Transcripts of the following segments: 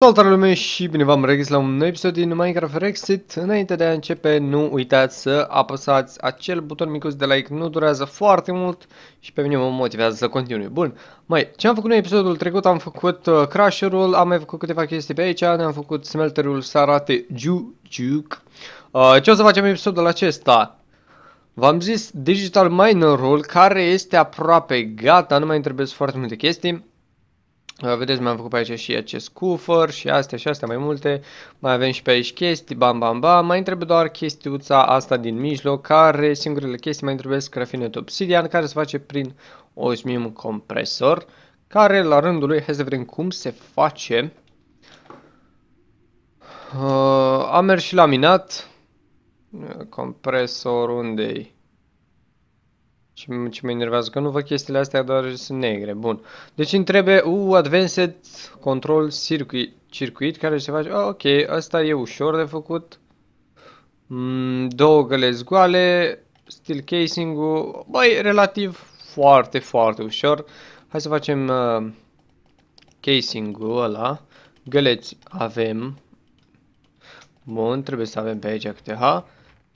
Salutare lume și bine v-am regăsit la un nou episod din Minecraft Rexit. Înainte de a începe, nu uitați să apăsați acel buton micuț de like, nu durează foarte mult și pe mine mă motivează să continui. Bun, mai, ce am făcut noi episodul trecut? Am făcut uh, crusher-ul, am mai făcut câteva chestii pe aici, ne-am făcut smelterul să arate juciuc. Uh, ce o să facem în episodul acesta? V-am zis Digital Miner-ul, care este aproape gata, nu mai trebuie foarte multe chestii. Vedeți, mi-am făcut pe aici și acest cufăr și astea și astea mai multe. Mai avem și pe aici chestii, bam, bam, bam. Mai trebuie doar chestiuța asta din mijloc, care singurele chestii mai trebuie grafinet obsidian, care se face prin osmium compresor, care la rândul lui, hai să vedem cum se face. Uh, am mers și laminat. Compresor unde-i? Ce, ce mă enervează, că nu văd chestiile astea, doar sunt negre. Bun. Deci îmi trebuie U uh, Advanced Control Circuit, circuit care se face... Oh, ok, asta e ușor de făcut. Mm, două găleți goale, steel casing-ul, băi, relativ foarte, foarte ușor. Hai să facem uh, casing-ul ăla. Găleți avem. Bun, trebuie să avem pe aici câte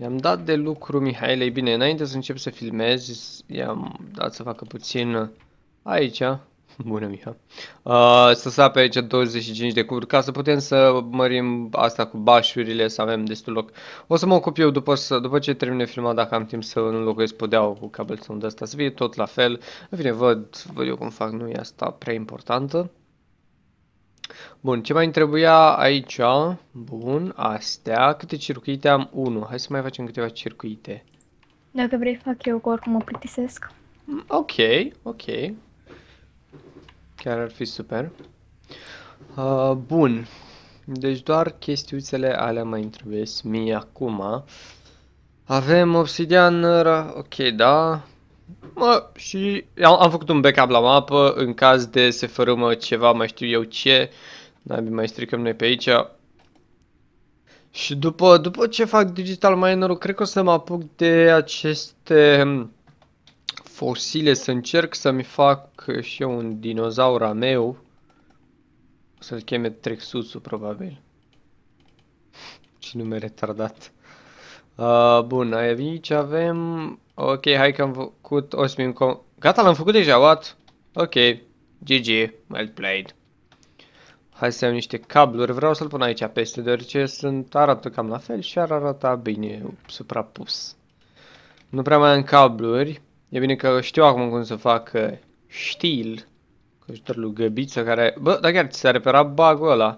I-am dat de lucru Mihaelei. Bine, înainte să încep să filmez, i-am dat să facă puțin uh, aici. Bună, Miha. Uh, să sape aici 25 de cuburi ca să putem să mărim asta cu bașurile, să avem destul loc. O să mă ocup eu după, să, după ce termin de filmat, dacă am timp să înlocuiesc podeaua cu cabel de ăsta, să fie tot la fel. În fine, văd, văd eu cum fac, nu e asta prea importantă. Bun, ce mai trebuia aici? Bun, astea. Câte circuite am? 1. Hai să mai facem câteva circuite. Dacă vrei fac eu, că oricum mă plictisesc. Ok, ok. Chiar ar fi super. Uh, bun. Deci doar chestiuțele alea mai trebuie mie acum. Avem obsidian, ok, da, Mă, și am, am făcut un backup la mapă în caz de se fărâmă ceva, mai știu eu ce. Dar mai stricăm noi pe aici. Și după, după ce fac Digital Miner-ul, cred că o să mă apuc de aceste hmm, fosile, să încerc să-mi fac și eu un dinozaur a meu. O să-l cheme Trexusu, probabil. Și nume retardat. Uh, bun, aici avem... Ok, hai că am făcut Osmium Com... Gata, l-am făcut deja, what? Ok, GG, well played. Hai să iau niște cabluri, vreau să-l pun aici peste, deoarece sunt, arată cam la fel și ar arăta bine suprapus. Nu prea mai am cabluri, e bine că știu acum cum să fac stil uh, cu ajutorul lui Găbiță care... Bă, dar chiar ți s-a reparat bug ăla.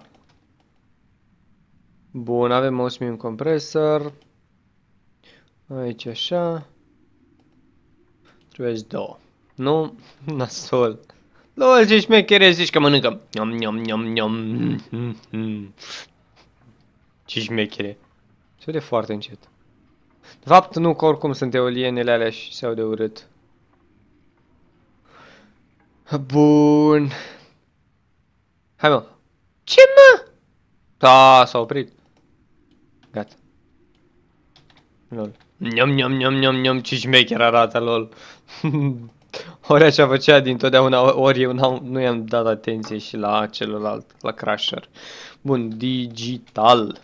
Bun, avem osmium compresor. Aici așa. Trebuie două. Nu? Nasol. Lol, ce șmechere zici că mănâncă. Nom, nom, nom, nom. Ce șmechere. Se aude foarte încet. De fapt, nu că oricum sunt eolienele alea și se aude urât. Bun. Hai mă. Ce mă? Da, s-a oprit. Gata. Lol. Niam, niam, niam, niam, niam, ce șmecher arată, lol. ori așa făcea dintotdeauna, ori eu nu i-am dat atenție și la celălalt, la Crusher. Bun, digital.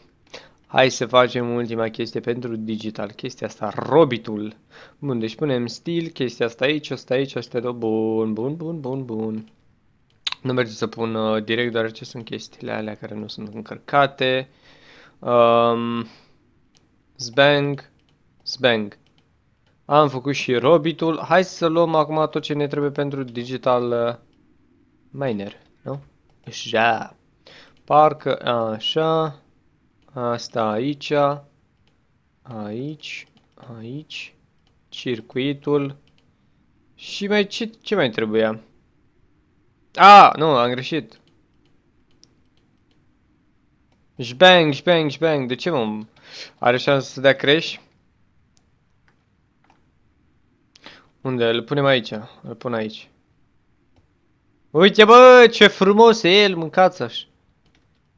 Hai să facem ultima chestie pentru digital, chestia asta, robitul. Bun, deci punem stil, chestia asta aici, asta aici, asta do bun, bun, bun, bun, bun. Nu merge să pun uh, direct, doar ce sunt chestiile alea care nu sunt încărcate. Um, zbang. Sbang. Am făcut și robitul. Hai să luăm acum tot ce ne trebuie pentru digital uh, miner, nu? Așa. Parcă așa. Asta aici. Aici. Aici. Circuitul. Și mai ce, ce mai trebuia? A, nu, am greșit. Jbang, jbang, jbang. De ce mă? Are șansă să dea crești? Unde? Îl punem aici. Îl pun aici. Uite, bă, ce frumos e el, mâncați -aș.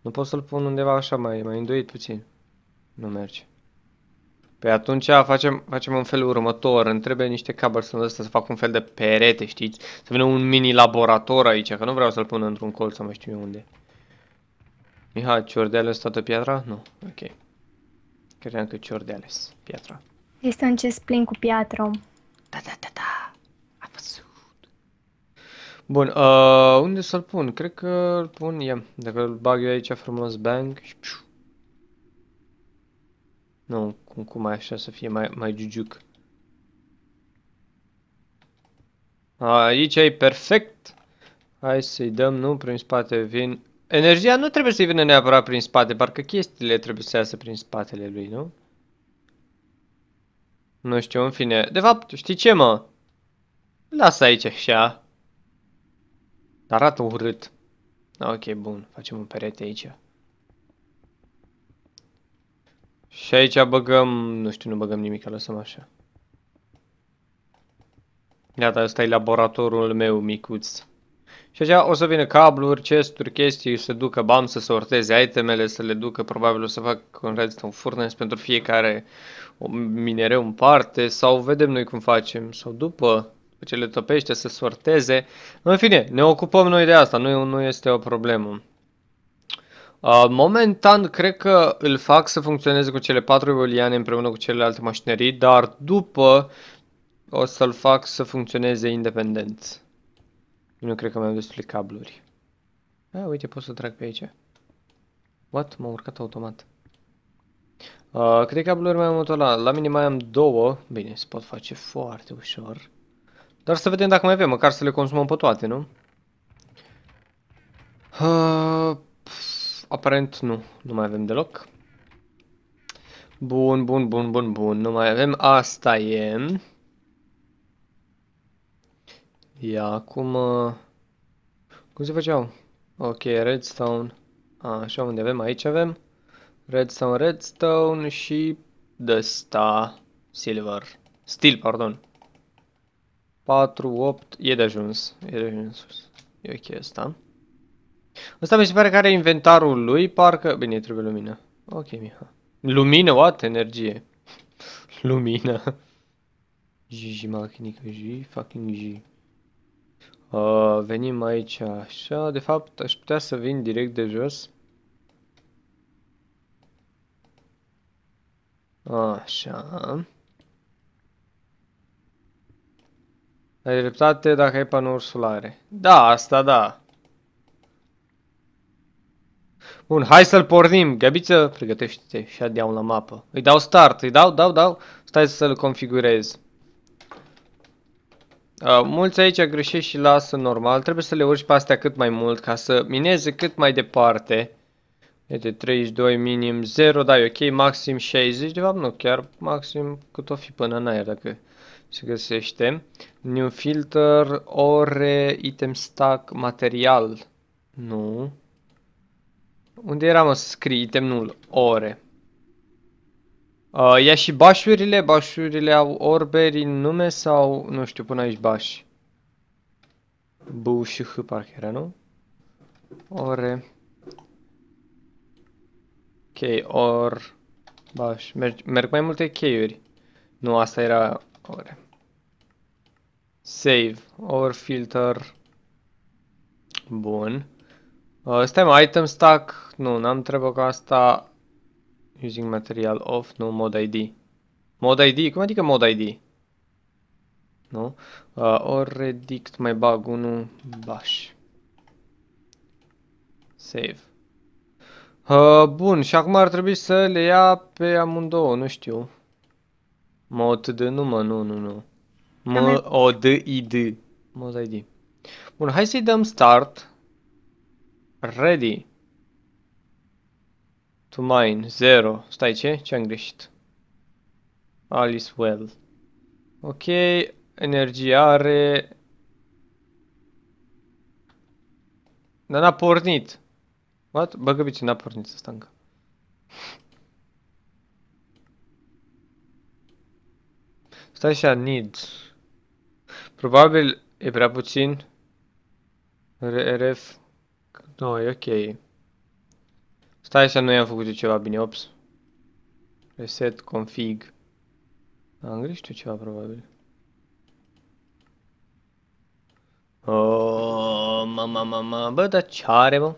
Nu pot să-l pun undeva așa, mai, mai îndoit puțin. Nu merge. Pe Păi atunci facem, facem în felul următor, îmi trebuie niște cabări să să fac un fel de perete, știți? Să vină un mini laborator aici, că nu vreau să-l pun într-un colț să mai știu eu unde. Mihai, ciordeales toată piatra? Nu, ok. Credeam că ciordeales piatra. Este un ce plin cu piatra. Da, da, da, da. A văzut. Bun, uh, unde să-l pun? Cred că îl pun, ia, dacă îl bag eu aici frumos bang și pșu. Nu, cum, cum mai așa să fie mai, mai giugiuc. Aici e perfect. Hai să-i dăm, nu, prin spate vin. Energia nu trebuie să-i vină neapărat prin spate, parcă chestiile trebuie să iasă prin spatele lui, nu? Nu știu, în fine. De fapt, știi ce, mă? Lasă aici așa. Arată urât. Da, ok, bun. Facem un perete aici. Și aici băgăm... Nu știu, nu băgăm nimic, lăsăm așa. Iată, ăsta e laboratorul meu micuț. Și așa o să vină cabluri, chesturi, chestii, să ducă bam să sorteze itemele, să le ducă, probabil o să fac un redstone furnace pentru fiecare minereu în parte sau vedem noi cum facem sau după ce le topește să sorteze. În fine, ne ocupăm noi de asta, nu, nu este o problemă. Uh, momentan, cred că îl fac să funcționeze cu cele patru eoliane împreună cu celelalte mașinării, dar după o să-l fac să funcționeze independent. Eu nu cred că mai am destule cabluri. A, uite, pot să trag pe aici. What? M-a urcat automat. Uh, câte cabluri mai am la? La mine mai am două. Bine, se pot face foarte ușor. Dar să vedem dacă mai avem, măcar să le consumăm pe toate, nu? Uh, pf, aparent nu, nu mai avem deloc. Bun, bun, bun, bun, bun, nu mai avem. Asta e. Ia acum... Uh, cum se făceau? Ok, redstone. Așa, unde avem? Aici avem. Redstone, redstone și The star silver. Steel, pardon. 4, 8, e de ajuns. E de ajuns. E ok asta. Asta mi se pare că are inventarul lui, parcă... Bine, trebuie lumină. Ok, Miha. Lumină, what? Energie. lumină. J, J, machinică, J, fucking G. Uh, venim aici așa. De fapt, aș putea să vin direct de jos. Așa. Ai dreptate dacă ai panouri solare. Da, asta da. Bun, hai să-l pornim. Gabiță, pregătește-te și adiau la mapă. Îi dau start, îi dau, dau, dau. Stai să-l configurez. Uh, mulți aici greșesc și lasă normal. Trebuie să le urci pe astea cât mai mult ca să mineze cât mai departe. de 32 minim 0, da, e ok, maxim 60, de fapt nu chiar, maxim cât o fi până în aer dacă se găsește. New filter, ore, item stack, material, nu. Unde era mă să scrii itemul ore? Uh, ia și bașurile? Bașurile au orberi în nume sau... Nu știu, până aici baș Bu și H parcă era, nu? Ore. Ok, or... Baș. Merg, merg mai multe cheiuri. Nu, asta era ore. Save. Or filter. Bun. Uh, stai mă, item stack. Nu, n-am treabă cu asta. Using material of, nu, mod ID. Mod ID? Cum adică mod ID? Nu? Uh, or redict, mai bag unul, bash. Save. Uh, bun, și acum ar trebui să le ia pe amândouă, nu știu. Mod de nu mă, nu, nu, nu. M O D I D. Mod ID. Bun, hai să-i dăm start. Ready. To mine, 0. Stai, ce? Ce-am greșit? Alice Well. Ok, energie are... Dar n-a pornit. What? Băgă bici, n-a pornit să stancă. Stai așa, needs. Probabil e prea puțin. RF. Nu, no, e ok. Stai să nu i-am făcut eu ceva bine, ops. Reset, config. Am greșit eu ceva, probabil. Oh, mama, mama, bă, dar ce are, mă?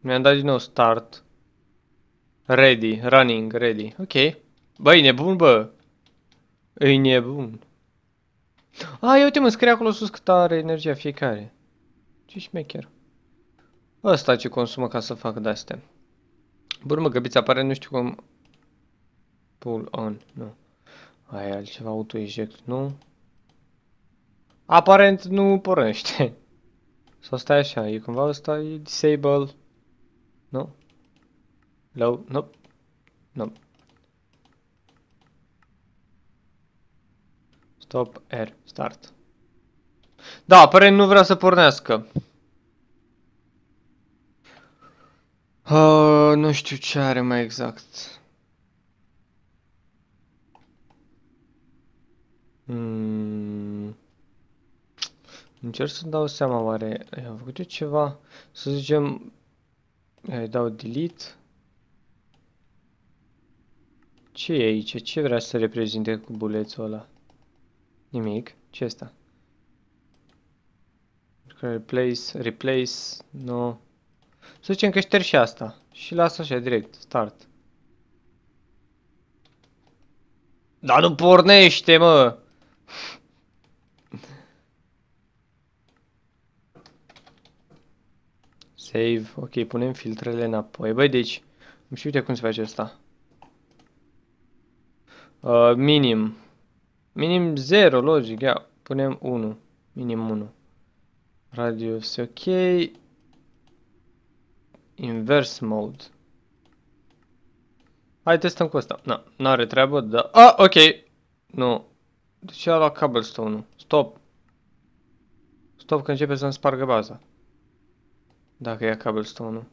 Mi-am dat din nou start. Ready, running, ready. Ok. Bă, e nebun, bă. E nebun. A, ah, uite mă, scrie acolo sus cât are energia fiecare. Ce șmecher. Ăsta ce consumă ca să fac de-astea. Bărmă, găbița apare, nu știu cum... Pull on, nu. Aia altceva, auto-eject, nu. Aparent nu pornește. Sau stai așa, e cumva ăsta, e disable. Nu. Low, nu. Nu. Stop, air start. Da, aparent nu vrea să pornească. Uh, nu știu ce are mai exact. Hmm. Încerc să dau seama, oare am făcut ceva? Să zicem, îi dau delete. Ce e aici? Ce vrea să reprezinte cu bulețul ăla? Nimic. Ce asta? Replace, replace, nu. No. Să zicem că șterg și asta. Și las așa direct, start. Dar nu pornește, mă! Save. Ok, punem filtrele înapoi. Băi, deci, nu știu de cum se face asta. Uh, minim. Minim 0, logic, ia. Punem 1. Minim 1. Radius, ok. Inverse mode. Hai testăm cu asta. Na, n-are treabă, da. Ah, ok. Nu. De ce a luat cobblestone-ul? Stop. Stop că începe să-mi spargă baza. Dacă ia cobblestone-ul.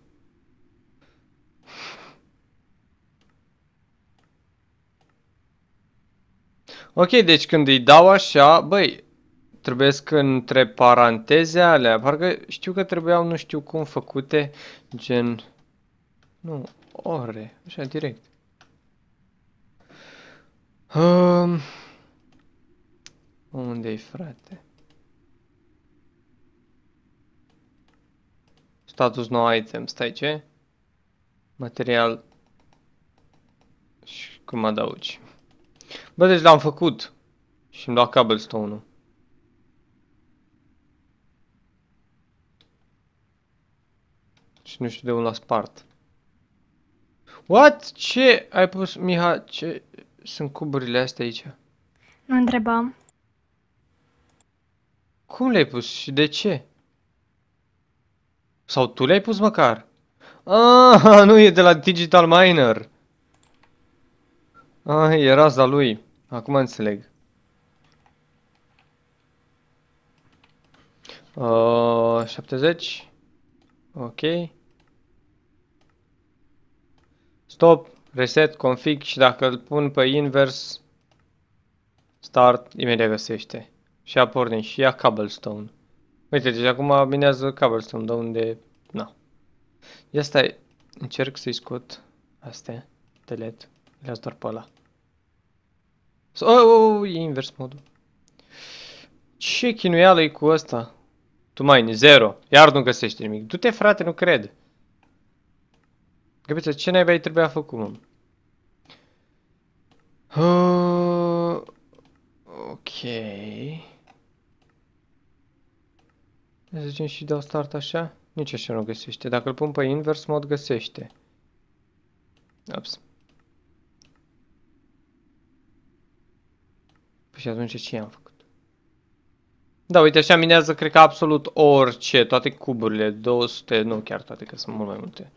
Ok, deci când îi dau așa, băi, trebuiesc între paranteze alea. Parcă știu că trebuiau nu știu cum făcute, gen... Nu, ore, așa, direct. Um, Unde-i, frate? Status no item, stai ce? Material. Și cum adaugi? Bă, deci l-am făcut. Și-mi dau cobblestone-ul. Și nu știu de unde l-a spart. What? Ce ai pus, Miha? Ce sunt cuburile astea aici? Nu întrebam. Cum le-ai pus și de ce? Sau tu le-ai pus măcar? Ah, nu, e de la Digital Miner. Ah, e raza lui. Acum înțeleg. Uh, ah, 70. Ok stop, reset, config și dacă îl pun pe invers, start, imediat găsește. Și a pornit și ia cobblestone. Uite, deci acum minează cobblestone, de unde... Na. Ia stai, încerc să-i scot astea, delete, le doar pe ăla. So, oh, oh, oh, e invers modul. Ce chinuială e cu ăsta? Tu mai zero. Iar nu găsești nimic. Du-te frate, nu cred. Găbiță, ce naibai trebuia făcut, mă? Uh, ok. Să zicem și dau start așa. Nici așa nu găsește. Dacă îl pun pe invers mod, găsește. Ups. Păi și atunci ce am făcut? Da, uite, așa minează, cred că absolut orice, toate cuburile, 200, nu chiar toate, că sunt mult mai multe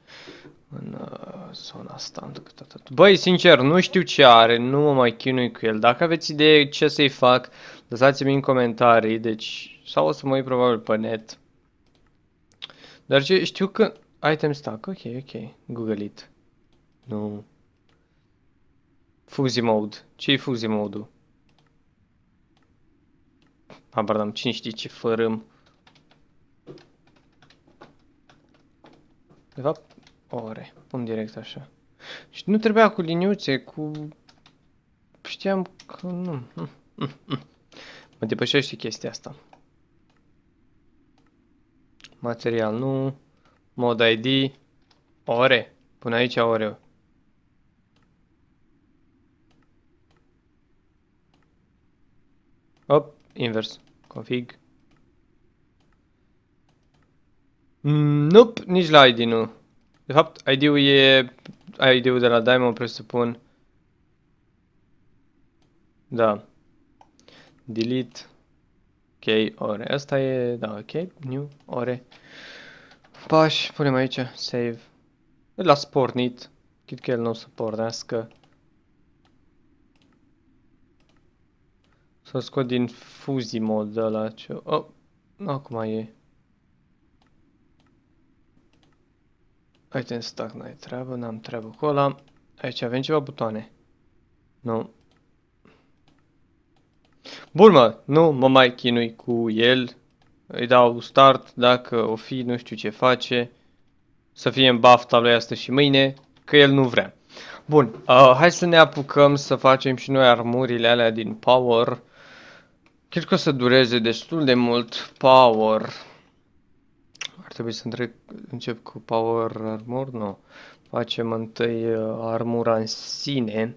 în uh, zona asta atât. Băi, sincer, nu știu ce are, nu mă mai chinui cu el. Dacă aveți idee ce să-i fac, lăsați-mi în comentarii, deci, sau o să mă uit probabil pe net. Dar ce, știu că... Item stack, ok, ok, google it. Nu. Fuzzy mode. Ce-i fuzzy mode-ul? Habar n-am, cine știe ce fărâm. De fapt, ore. Pun direct așa. Și nu trebuia cu liniuțe, cu... Știam că nu. Hm, hm, hm. Mă depășește chestia asta. Material nu. Mod ID. Ore. Pun aici ore. Op, invers. Config. Mm, nope, nici la ID nu. De fapt, ID-ul e... ID-ul de la Diamond, presupun. Da. Delete. Ok, ore. Asta e... Da, ok. New, ore. Pași, punem aici. Save. Îl las pornit. Chit că el nu o să pornească. Să scot din fuzi mod ăla ce... Oh, acum e. în stack n-ai treabă, n-am treabă cu ăla. Aici avem ceva butoane. Nu. Bun mă, nu mă mai chinui cu el. Îi dau start dacă o fi, nu știu ce face. Să fie în bafta lui asta și mâine, că el nu vrea. Bun, uh, hai să ne apucăm să facem și noi armurile alea din power. Cred că o să dureze destul de mult power trebuie să întrec, încep cu Power Armor? Nu. Facem întâi uh, armura în sine.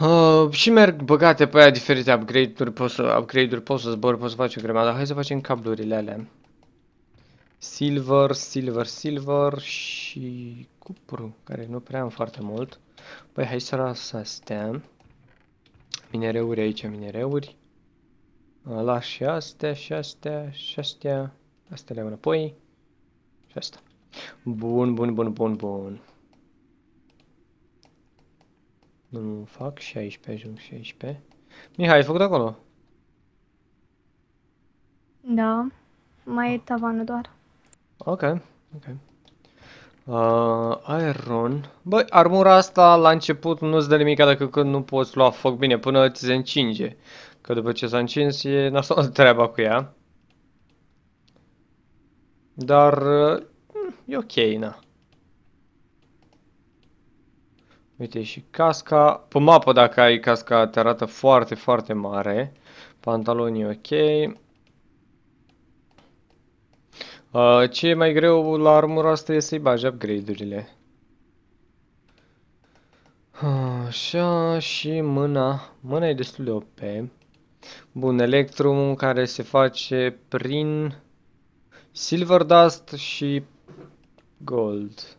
Uh, și merg băgate pe aia diferite upgrade-uri, poți să, upgrade poți să zbori, poți să faci o grămadă. Hai să facem cablurile alea. Silver, silver, silver și cupru, care nu prea am foarte mult. Păi hai să las astea. Minereuri aici, minereuri. Las și astea, și astea, și astea. Asta le iau înapoi. Și asta. Bun, bun, bun, bun, bun. Nu fac 16, ajung 16. Mihai, ai făcut acolo? Da. Mai e tavanul doar. Ok, ok. Uh, iron. Băi, armura asta la început nu-ți dă nimic dacă când nu poți lua foc bine, până ți se încinge. Că după ce s-a încins e nasoală treaba cu ea. Dar uh, e ok, na. Uite și casca, pe mapă dacă ai casca te arată foarte, foarte mare. Pantalonii ok. Uh, ce e mai greu la armura asta e să-i bagi upgrade-urile. Ah, așa, și mâna. Mâna e destul de OP. Bun, electrumul care se face prin Silver Dust și Gold.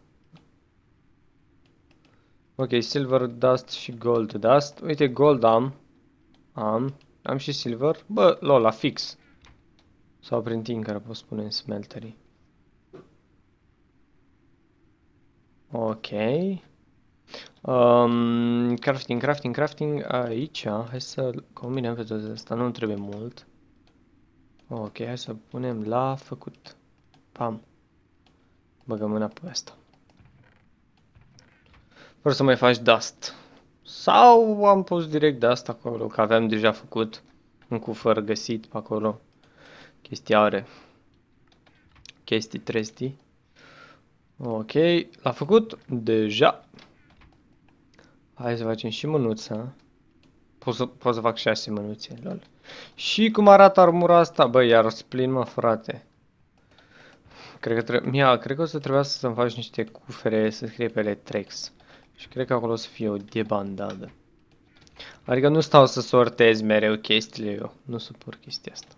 Ok, Silver Dust și Gold Dust. Uite, Gold am. Am. Am și Silver. Bă, lola, fix. Sau prin tinker pot spune în smelterii. Ok. Um, crafting, crafting, crafting aici. Hai să combinăm pe toate astea. Nu trebuie mult. Ok, hai să punem la făcut. Pam. Băgăm mâna pe asta. Vreau să mai faci dust. Sau am pus direct dust acolo, că aveam deja făcut un cufăr găsit pe acolo. Chestia are. Chestii trestii. Ok, l-a făcut deja. Hai să facem și mânuța. Pot să, pot să fac 6 mânuțe, lol. Și cum arată armura asta? Bă, iar splin, mă, frate. Cred că, trebuie, mia, cred că o să trebuia să-mi faci niște cufere să scrie pe ele Trex. Și cred că acolo o să fie o debandadă. Adică nu stau să sortez mereu chestiile eu. Nu supor chestia asta.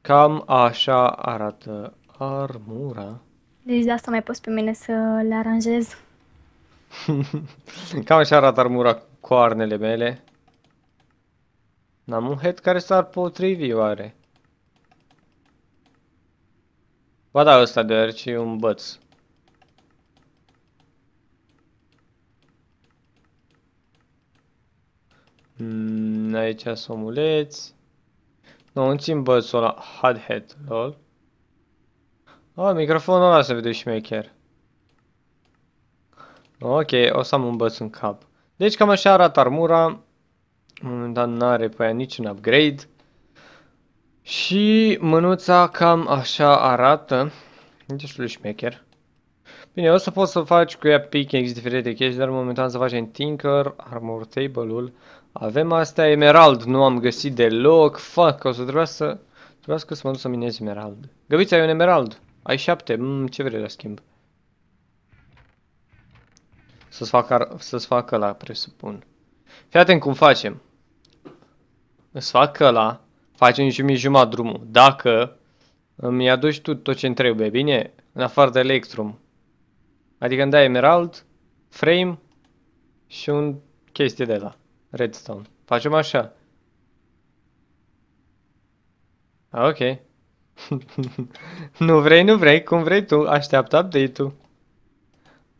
Cam așa arată armura. Deci de asta mai poți pe mine să le aranjez. Cam așa arată armura coarnele mele. N-am un head care s-ar potrivi, oare? Va da, ăsta deoarece e un băț. Mm, aici sunt omuleți. Nu, un țin bățul ăla. Hardhead, lol. Oh, microfonul ăla se vede și mai chiar. Ok, o să am un băț în cap. Deci cam așa arată armura. Momentan n-are pe ea niciun upgrade. Și mânuța cam așa arată. Deci lui șmecher. Bine, o să poți să faci cu ea pickaxe diferite chestii, dar momentan să facem Tinker, Armor Table-ul. Avem astea, Emerald nu am găsit deloc. Fuck, o să trebuia să... Trebuia să mă duc să minez Emerald. Găbița, ai un Emerald. Ai șapte. Mm, ce vrei la schimb? Să-ți facă, să-ți fac la presupun. Fii atent cum facem. Îți fac la facem jumii jumătate drumul. Dacă îmi aduci tu tot ce-mi trebuie, bine? În afară de Electrum. Adică îmi dai Emerald, Frame și un chestie de la Redstone. Facem așa. Ok. nu vrei, nu vrei, cum vrei tu, așteaptă update-ul.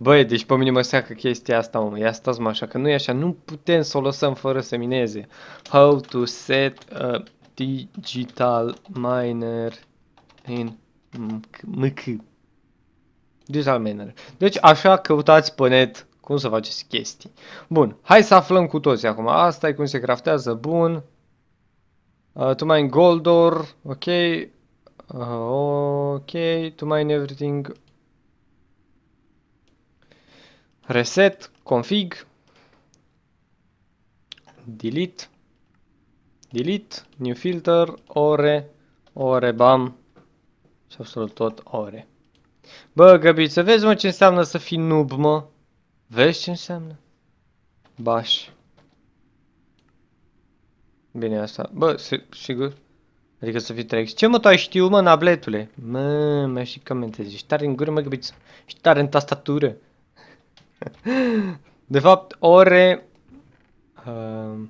Băi, deci pe mine mă seacă chestia asta, mă, ia stați mă, așa că nu e așa, nu putem să o lăsăm fără să mineze. How to set a digital miner in MK. Digital miner. Deci așa căutați pe net cum să faceți chestii. Bun, hai să aflăm cu toți acum. Asta e cum se craftează, bun. Uh, to mine Goldor, ok. Uh, ok, to mine everything, reset, config, delete, delete, new filter, ore, ore, bam și absolut tot ore. Bă, găbiți, să vezi mă ce înseamnă să fii noob, mă? Vezi ce înseamnă? Baș. Bine asta. Bă, sigur. Adică să fii trex. Ce mă, tu ai știu, mă, nabletule? Mă, mai și comentezi. Ești tare în gură, mă, găbiță. Ești tare în tastatură. De fapt, ore... Uh,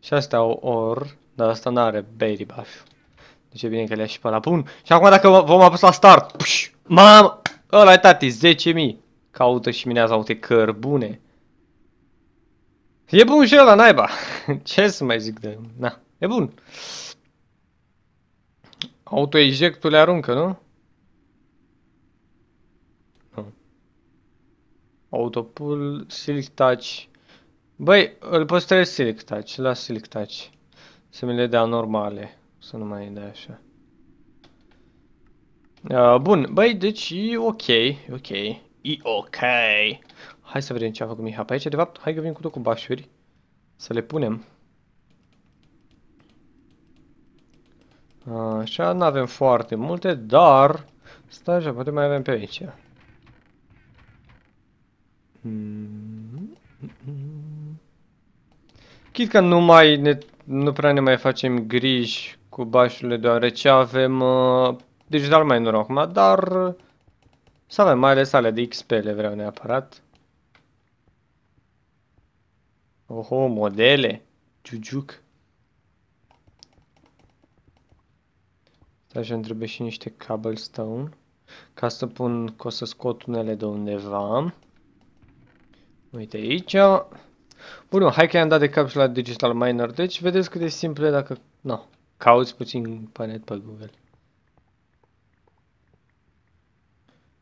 și astea au or, dar asta nu are buff. Deci e bine că le-aș și pe la bun. Și acum dacă vom apăsa la start. Pș, mamă! Ăla e tati, 10.000. Caută și minează aute cărbune. E bun și ăla, naiba. Ce să mai zic de... Na, e bun. Autoejectul le aruncă, nu? Autopool, Silk Touch. Băi, îl păstrez Silk Touch, las Silk Touch. Să mi le dea normale, să nu mai dea așa. Uh, bun, băi, deci e ok, e ok, e ok. Hai să vedem ce a făcut Miha pe aici. De fapt, hai că vin cu tot cu bașuri. Să le punem. Așa, nu avem foarte multe, dar... Stai așa, poate mai avem pe aici. Hmm. Chit că nu mai ne, nu prea ne mai facem griji cu bașurile deoarece avem uh, digital mai nu acum, dar să avem mai ales ale de XP le vreau neapărat. Oho, modele. Giugiuc. Așa îmi trebuie și niște cobblestone. Ca să pun, ca să scot unele de undeva. Uite aici. Bun, hai că i-am dat de cap și la Digital Miner. Deci vedeți cât de simple dacă... No, cauți puțin pe net pe Google.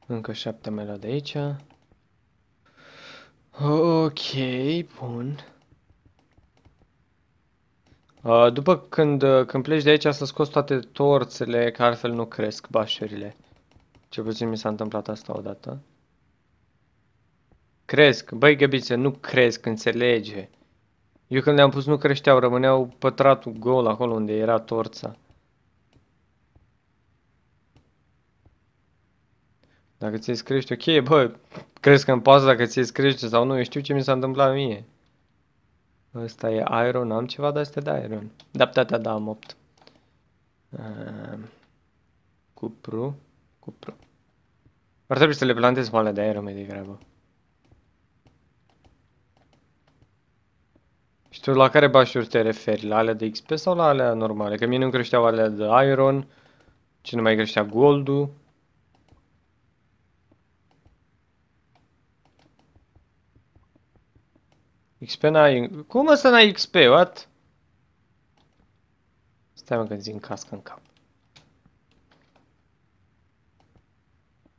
Încă șapte am de aici. Ok, bun. După când, când pleci de aici să scoți toate torțele, că altfel nu cresc bașerile. Ce puțin mi s-a întâmplat asta odată. Cresc. Băi, găbiță, nu cresc, înțelege. Eu când le-am pus nu creșteau, rămâneau pătratul gol acolo unde era torța. Dacă ți crește, ok, bă, crezi că îmi pasă dacă ți crește sau nu, eu știu ce mi s-a întâmplat mie. Ăsta e iron, am ceva de astea de iron. Da, da, da, da, am 8. Uh, ehm, cupru, cupru. Ar trebui să le plantez moale de iron mai degrabă. tu la care bașuri te referi, la alea de XP sau la alea normale? Că mie nu creșteau alea de Iron, ce nu mai creștea Gold-ul. XP n-ai... Cum să n-ai XP, what? Stai mă că zic cască în cap.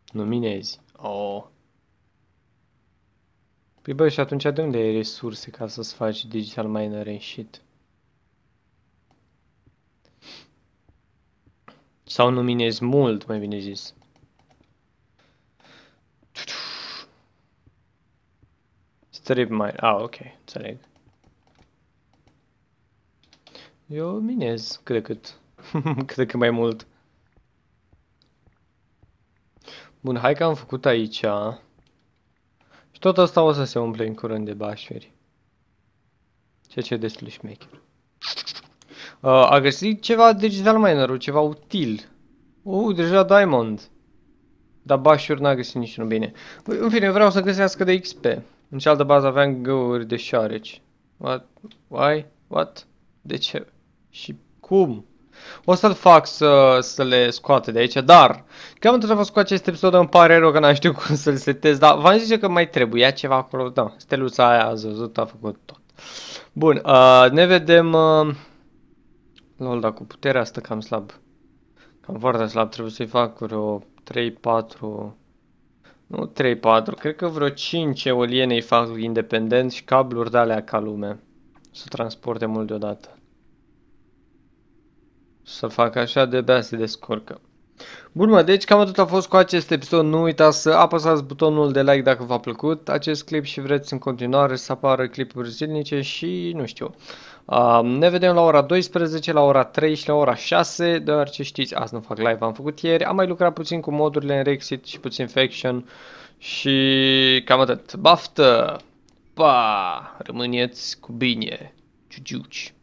Luminezi. Oh. Păi bă, și atunci de unde ai resurse ca să-ți faci digital miner and shit? Sau nu minezi mult, mai bine zis. Strip mai... Ah, ok, înțeleg. Eu minez cred că cât. că mai mult. Bun, hai că am făcut aici tot asta o să se umple în curând de bașferi. Ceea ce e destul de șmecher. Uh, a găsit ceva digital miner ceva util. Uh, deja diamond. Dar bașuri n-a găsit niciunul bine. Păi, în fine, vreau să găsească de XP. În cealaltă bază aveam găuri de șoareci. What? Why? What? De ce? Și cum? O să-l fac să, să le scoate de aici, dar că am întotdeauna cu acest episod, îmi pare rău că n-am știut cum să-l setez, dar v-am zis că mai trebuia ceva acolo, da, steluța aia a zăzut, a făcut tot. Bun, uh, ne vedem... Uh... Lol, dar cu puterea asta cam slab. Cam foarte slab, trebuie să-i fac vreo 3, 4... Nu 3, 4, cred că vreo 5 eoliene îi fac independent și cabluri de alea ca lume. Să transporte mult deodată să fac așa, de-abia se descurcă. Bun, mă, deci cam atât a fost cu acest episod. Nu uitați să apăsați butonul de like dacă v-a plăcut acest clip și vreți în continuare să apară clipuri zilnice și nu știu. Uh, ne vedem la ora 12, la ora 3 și la ora 6, deoarece știți, azi nu fac live, am făcut ieri. Am mai lucrat puțin cu modurile în Rexit și puțin Faction și cam atât. Baftă! Pa! Rămâneți cu bine! Ciuciuci!